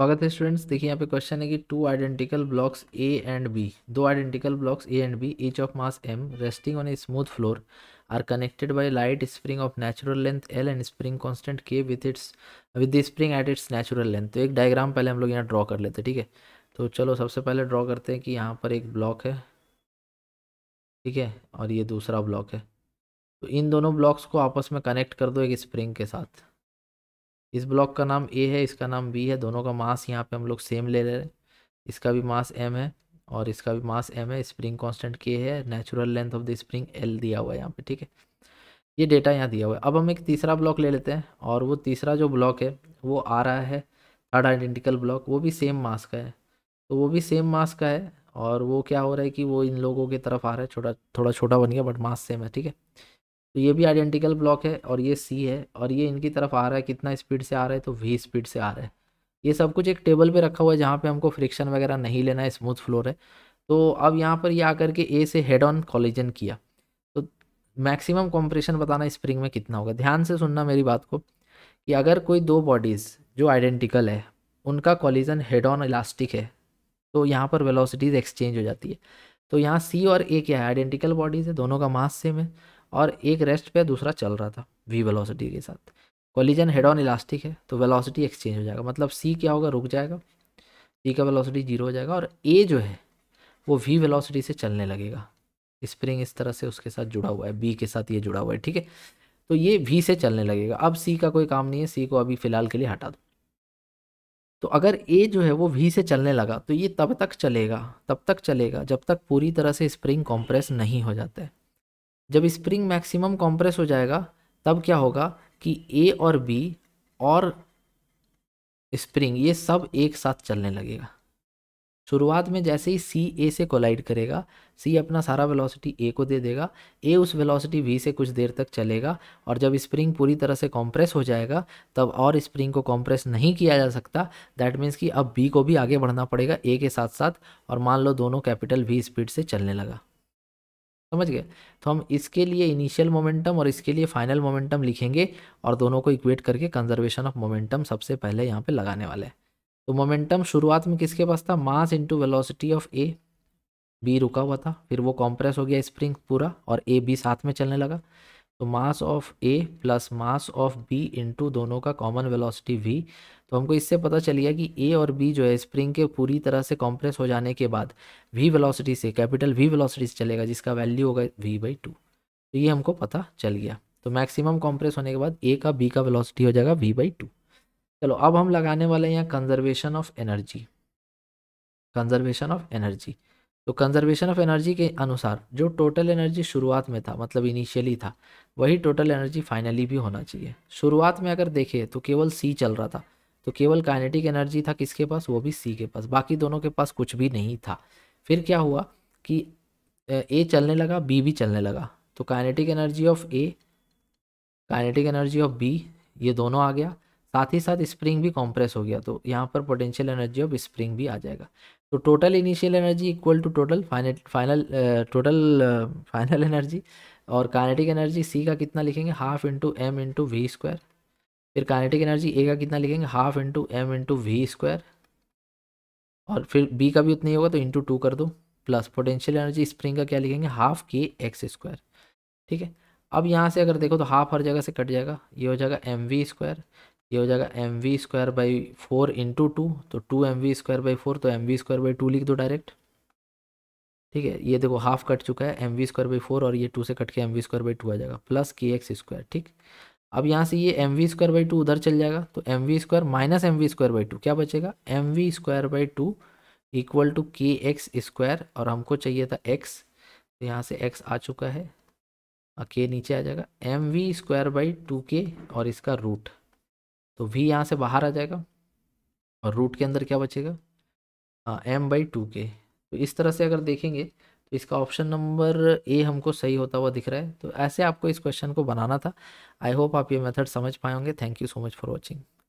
स्वागत है स्टूडेंट्स देखिए यहाँ पे क्वेश्चन है कि two identical blocks A and B दो identical blocks A and B each of mass m resting on a smooth floor are connected by light spring of natural length l and spring constant k with its with the spring at its natural length तो एक diagram पहले हम लोग यहाँ draw कर लेते हैं ठीक है तो चलो सबसे पहले ड्रॉ करते हैं कि यहाँ पर एक ब्लॉक है ठीक है और ये दूसरा ब्लॉक है तो इन दोनों ब्लॉक्स को आपस में कनेक्ट कर दो एक स्प्रिंग के साथ इस ब्लॉक का नाम ए है इसका नाम बी है दोनों का मास यहाँ पे हम लोग सेम ले रहे हैं इसका भी मास एम है और इसका भी मास एम है स्प्रिंग कांस्टेंट के है natural length of the spring l दिया हुआ है यहाँ पे ठीक है ये डेटा यहाँ दिया हुआ है अब हम एक तीसरा ब्लॉक ले लेते हैं और वो तीसरा जो ब्लॉक है वो आ रहा है थर्ड आइडेंटिकल ब्लॉक वो भी सेम मास का है तो वो भी सेम मास का है और वो क्या हो रहा है कि वो इन लोगों की तरफ आ रहा है छोटा थोड़ा छोटा बन गया बट मास सेम है ठीक है तो ये भी आइडेंटिकल ब्लॉक है और ये सी है और ये इनकी तरफ आ रहा है कितना स्पीड से आ रहा है तो वी स्पीड से आ रहा है ये सब कुछ एक टेबल पे रखा हुआ है जहाँ पे हमको फ्रिक्शन वगैरह नहीं लेना है स्मूथ फ्लोर है तो अब यहाँ पर ये आकर के ए से हेड ऑन कॉलेजन किया तो मैक्सिमम कॉम्प्रेशन बताना स्प्रिंग में कितना होगा ध्यान से सुनना मेरी बात को कि अगर कोई दो बॉडीज़ जो आइडेंटिकल है उनका कॉलिजन हेड ऑन इलास्टिक है तो यहाँ पर वेलोसिटीज़ एक्सचेंज हो जाती है तो यहाँ सी और ए क्या है आइडेंटिकल बॉडीज़ है दोनों का मास सेम है और एक रेस्ट पे दूसरा चल रहा था वी वेलोसिटी के साथ कॉलिजन हेड ऑन इलास्टिक है तो वेलोसिटी एक्सचेंज हो जाएगा मतलब सी क्या होगा रुक जाएगा सी का वेलोसिटी जीरो हो जाएगा और ए जो है वो वी वेलोसिटी से चलने लगेगा स्प्रिंग इस तरह से उसके साथ जुड़ा हुआ है बी के साथ ये जुड़ा हुआ है ठीक है तो ये वी से चलने लगेगा अब सी का कोई काम नहीं है सी को अभी फ़िलहाल के लिए हटा दो तो अगर ए जो है वो वी से चलने लगा तो ये तब तक चलेगा तब तक चलेगा जब तक पूरी तरह से स्प्रिंग कॉम्प्रेस नहीं हो जाता है जब स्प्रिंग मैक्सिमम कॉम्प्रेस हो जाएगा तब क्या होगा कि ए और बी और स्प्रिंग ये सब एक साथ चलने लगेगा शुरुआत में जैसे ही सी ए से कोलाइड करेगा सी अपना सारा वेलोसिटी ए को दे देगा ए उस वेलोसिटी वी से कुछ देर तक चलेगा और जब स्प्रिंग पूरी तरह से कॉम्प्रेस हो जाएगा तब और स्प्रिंग को कॉम्प्रेस नहीं किया जा सकता दैट मीन्स कि अब बी को भी आगे बढ़ना पड़ेगा ए के साथ साथ और मान लो दोनों कैपिटल वी स्पीड से चलने लगा समझ गए तो हम इसके लिए इनिशियल मोमेंटम और इसके लिए फाइनल मोमेंटम लिखेंगे और दोनों को इक्वेट करके कंजर्वेशन ऑफ मोमेंटम सबसे पहले यहाँ पे लगाने वाले हैं तो मोमेंटम शुरुआत में किसके पास था mass into velocity of A B रुका हुआ था फिर वो कॉम्प्रेस हो गया स्प्रिंग पूरा और ए बी साथ में चलने लगा तो mass of A plus mass of B into दोनों का कॉमन वेलोसिटी वी तो हमको इससे पता चल गया कि ए और बी जो है स्प्रिंग के पूरी तरह से कॉम्प्रेस हो जाने के बाद वी वेलोसिटी से कैपिटल वी वेलोसिटी से चलेगा जिसका वैल्यू होगा वी बाई टू तो ये हमको पता चल गया तो मैक्सिमम कॉम्प्रेस होने के बाद ए का बी का वेलोसिटी हो जाएगा वी बाई टू चलो अब हम लगाने वाले हैं conservation of energy conservation of energy तो कंजर्वेशन ऑफ एनर्जी के अनुसार जो टोटल एनर्जी शुरुआत में था मतलब इनिशियली था वही टोटल एनर्जी फाइनली भी होना चाहिए शुरुआत में अगर देखें तो केवल सी चल रहा था तो केवल काइनेटिक एनर्जी था किसके पास वो भी सी के पास बाकी दोनों के पास कुछ भी नहीं था फिर क्या हुआ कि ए चलने लगा बी भी चलने लगा तो kinetic energy of A kinetic energy of B ये दोनों आ गया साथ ही साथ स्प्रिंग भी कॉम्प्रेस हो गया तो यहाँ पर पोटेंशियल एनर्जी ऑफ स्प्रिंग भी आ जाएगा तो total initial energy equal to total final final total final energy और काइनेटिक एनर्जी सी का कितना लिखेंगे half into m into v square फिर काइनेटिक एनर्जी ए का कितना लिखेंगे half into m into v square और फिर बी का भी उतना ही होगा तो इंटू टू कर दो प्लस पोटेंशियल एनर्जी स्प्रिंग का क्या लिखेंगे हाफ के एक्स स्क्वायर ठीक है अब यहाँ से अगर देखो तो हाफ हर जगह से कट जाएगा ये हो जाएगा एम वी स्क्वायर ये हो जाएगा M we square by four into two तो two m we square by four तो M we square by two लिख दो डायरेक्ट ठीक है ये देखो हाफ कट चुका है M we square by four और ये टू से कट के M we square by two आ जाएगा प्लस के एक्स स्क्वायर ठीक अब यहाँ से ये M we square by two उधर चल जाएगा तो M we square minus M we square by two क्या बचेगा M we square by two equal to k x square और हमको चाहिए था एक्स तो यहाँ से एक्स आ चुका है और के नीचे आ जाएगा M we square by two के और इसका रूट तो वी यहाँ से बाहर आ जाएगा और रूट के अंदर क्या बचेगा एम बाई टू के तो इस तरह से अगर देखेंगे तो इसका ऑप्शन नंबर ए हमको सही होता हुआ दिख रहा है तो ऐसे आपको इस क्वेश्चन को बनाना था आई होप आप ये मेथड समझ पाए होंगे thank you so much for watching